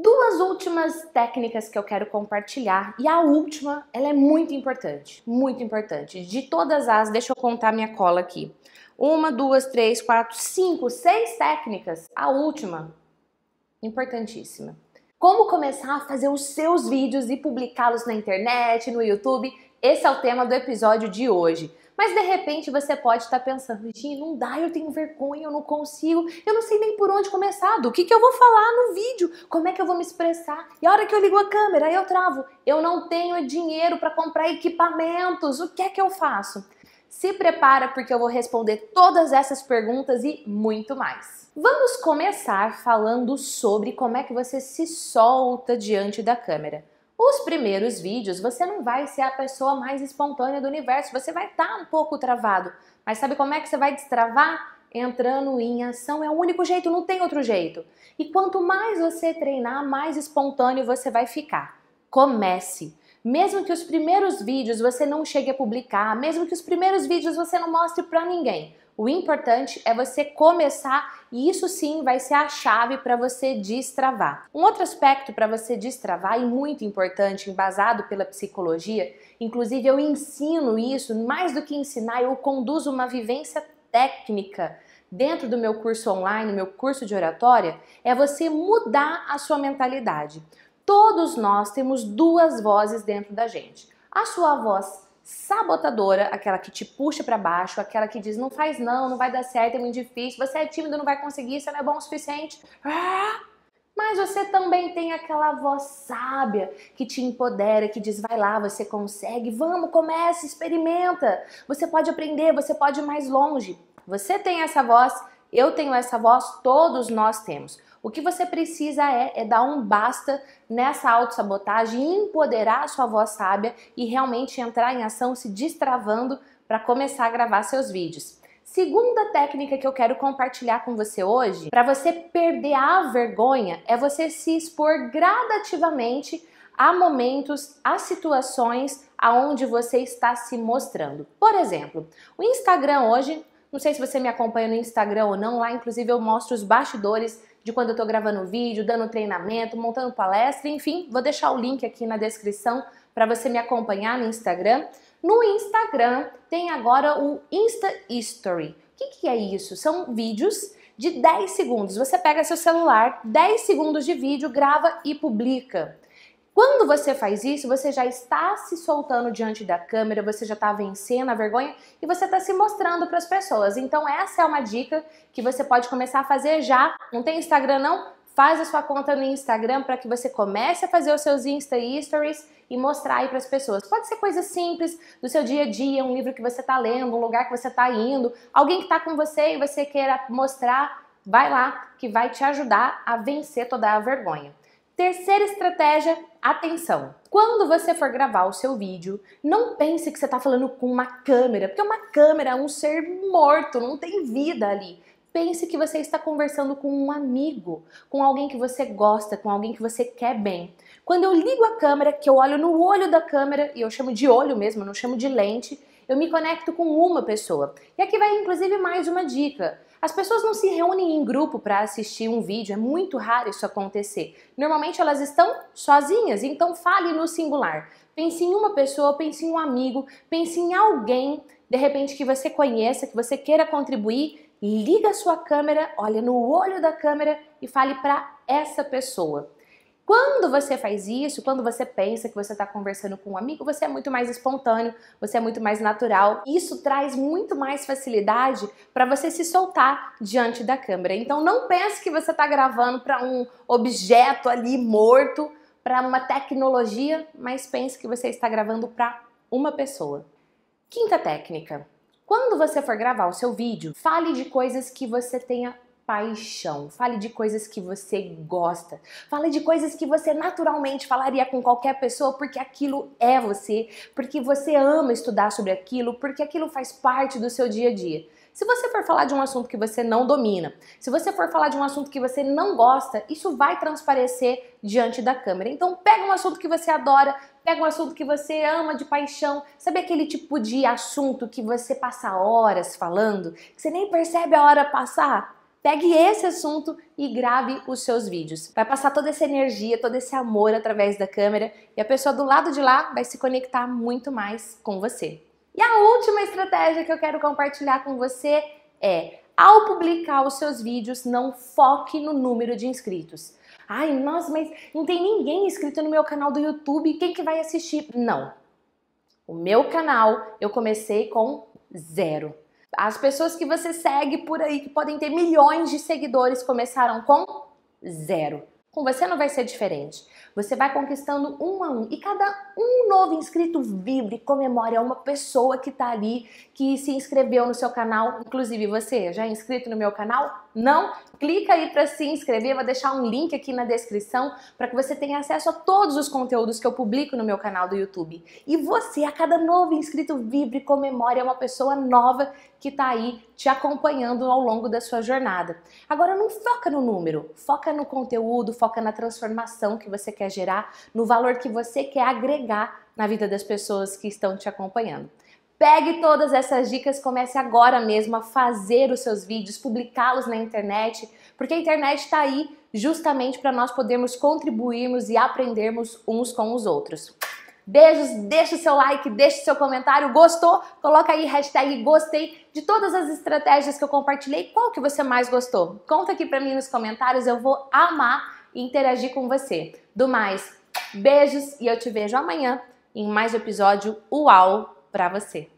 Duas últimas técnicas que eu quero compartilhar e a última, ela é muito importante, muito importante. De todas as, deixa eu contar minha cola aqui. Uma, duas, três, quatro, cinco, seis técnicas. A última, importantíssima. Como começar a fazer os seus vídeos e publicá-los na internet, no YouTube? Esse é o tema do episódio de hoje. Mas de repente você pode estar tá pensando, Gi, não dá, eu tenho vergonha, eu não consigo, eu não sei nem por onde começar, do que, que eu vou falar no vídeo, como é que eu vou me expressar, e a hora que eu ligo a câmera, eu travo, eu não tenho dinheiro para comprar equipamentos, o que é que eu faço? Se prepara porque eu vou responder todas essas perguntas e muito mais. Vamos começar falando sobre como é que você se solta diante da câmera. Os primeiros vídeos, você não vai ser a pessoa mais espontânea do universo, você vai estar tá um pouco travado. Mas sabe como é que você vai destravar? Entrando em ação é o único jeito, não tem outro jeito. E quanto mais você treinar, mais espontâneo você vai ficar. Comece. Mesmo que os primeiros vídeos você não chegue a publicar, mesmo que os primeiros vídeos você não mostre para ninguém, o importante é você começar e isso sim vai ser a chave para você destravar. Um outro aspecto para você destravar e muito importante, embasado pela psicologia, inclusive eu ensino isso, mais do que ensinar, eu conduzo uma vivência técnica dentro do meu curso online, meu curso de oratória, é você mudar a sua mentalidade. Todos nós temos duas vozes dentro da gente. A sua voz sabotadora, aquela que te puxa para baixo, aquela que diz não faz não, não vai dar certo, é muito difícil, você é tímido, não vai conseguir, você não é bom o suficiente. Ah! Mas você também tem aquela voz sábia que te empodera, que diz: vai lá, você consegue, vamos, comece, experimenta. Você pode aprender, você pode ir mais longe. Você tem essa voz, eu tenho essa voz, todos nós temos. O que você precisa é, é dar um basta nessa autossabotagem, empoderar a sua voz sábia e realmente entrar em ação se destravando para começar a gravar seus vídeos. Segunda técnica que eu quero compartilhar com você hoje, para você perder a vergonha, é você se expor gradativamente a momentos, a situações aonde você está se mostrando. Por exemplo, o Instagram hoje, não sei se você me acompanha no Instagram ou não, lá inclusive eu mostro os bastidores de quando eu estou gravando vídeo, dando treinamento, montando palestra, enfim, vou deixar o link aqui na descrição para você me acompanhar no Instagram. No Instagram tem agora o Insta History. O que, que é isso? São vídeos de 10 segundos. Você pega seu celular, 10 segundos de vídeo, grava e publica. Quando você faz isso, você já está se soltando diante da câmera, você já está vencendo a vergonha e você está se mostrando para as pessoas. Então, essa é uma dica que você pode começar a fazer já. Não tem Instagram, não? Faz a sua conta no Instagram para que você comece a fazer os seus Insta Stories e mostrar aí para as pessoas. Pode ser coisa simples do seu dia a dia, um livro que você está lendo, um lugar que você está indo, alguém que está com você e você queira mostrar, vai lá que vai te ajudar a vencer toda a vergonha. Terceira estratégia, atenção. Quando você for gravar o seu vídeo, não pense que você está falando com uma câmera, porque uma câmera é um ser morto, não tem vida ali. Pense que você está conversando com um amigo, com alguém que você gosta, com alguém que você quer bem. Quando eu ligo a câmera, que eu olho no olho da câmera, e eu chamo de olho mesmo, não chamo de lente, eu me conecto com uma pessoa. E aqui vai inclusive mais uma dica. As pessoas não se reúnem em grupo para assistir um vídeo, é muito raro isso acontecer. Normalmente elas estão sozinhas, então fale no singular. Pense em uma pessoa, pense em um amigo, pense em alguém, de repente que você conheça, que você queira contribuir, liga a sua câmera, olha no olho da câmera e fale para essa pessoa. Quando você faz isso, quando você pensa que você está conversando com um amigo, você é muito mais espontâneo, você é muito mais natural. Isso traz muito mais facilidade para você se soltar diante da câmera. Então não pense que você está gravando para um objeto ali morto, para uma tecnologia, mas pense que você está gravando para uma pessoa. Quinta técnica. Quando você for gravar o seu vídeo, fale de coisas que você tenha paixão, fale de coisas que você gosta, fale de coisas que você naturalmente falaria com qualquer pessoa porque aquilo é você, porque você ama estudar sobre aquilo, porque aquilo faz parte do seu dia a dia. Se você for falar de um assunto que você não domina, se você for falar de um assunto que você não gosta, isso vai transparecer diante da câmera. Então pega um assunto que você adora, pega um assunto que você ama de paixão, sabe aquele tipo de assunto que você passa horas falando, que você nem percebe a hora passar? Pegue esse assunto e grave os seus vídeos. Vai passar toda essa energia, todo esse amor através da câmera e a pessoa do lado de lá vai se conectar muito mais com você. E a última estratégia que eu quero compartilhar com você é: ao publicar os seus vídeos, não foque no número de inscritos. Ai, nossa, mas não tem ninguém inscrito no meu canal do YouTube, quem que vai assistir? Não. O meu canal eu comecei com zero. As pessoas que você segue por aí, que podem ter milhões de seguidores, começaram com zero. Com você não vai ser diferente. Você vai conquistando um a um. E cada um novo inscrito vibre, comemore. É uma pessoa que está ali, que se inscreveu no seu canal. Inclusive, você já é inscrito no meu canal? Não? Clica aí para se inscrever, vou deixar um link aqui na descrição para que você tenha acesso a todos os conteúdos que eu publico no meu canal do YouTube. E você, a cada novo inscrito, vibre e comemore é uma pessoa nova que está aí te acompanhando ao longo da sua jornada. Agora não foca no número, foca no conteúdo, foca na transformação que você quer gerar, no valor que você quer agregar na vida das pessoas que estão te acompanhando. Pegue todas essas dicas, comece agora mesmo a fazer os seus vídeos, publicá-los na internet, porque a internet está aí justamente para nós podermos contribuirmos e aprendermos uns com os outros. Beijos, deixa o seu like, deixa o seu comentário. Gostou? Coloca aí hashtag gostei de todas as estratégias que eu compartilhei. Qual que você mais gostou? Conta aqui para mim nos comentários, eu vou amar interagir com você. Do mais, beijos e eu te vejo amanhã em mais um episódio UAU para você.